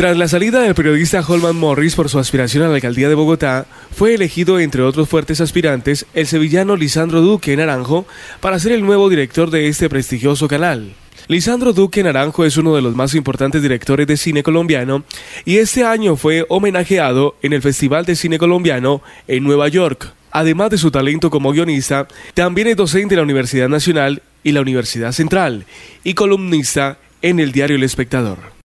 Tras la salida del periodista Holman Morris por su aspiración a la alcaldía de Bogotá, fue elegido entre otros fuertes aspirantes el sevillano Lisandro Duque Naranjo para ser el nuevo director de este prestigioso canal. Lisandro Duque Naranjo es uno de los más importantes directores de cine colombiano y este año fue homenajeado en el Festival de Cine Colombiano en Nueva York. Además de su talento como guionista, también es docente de la Universidad Nacional y la Universidad Central y columnista en el diario El Espectador.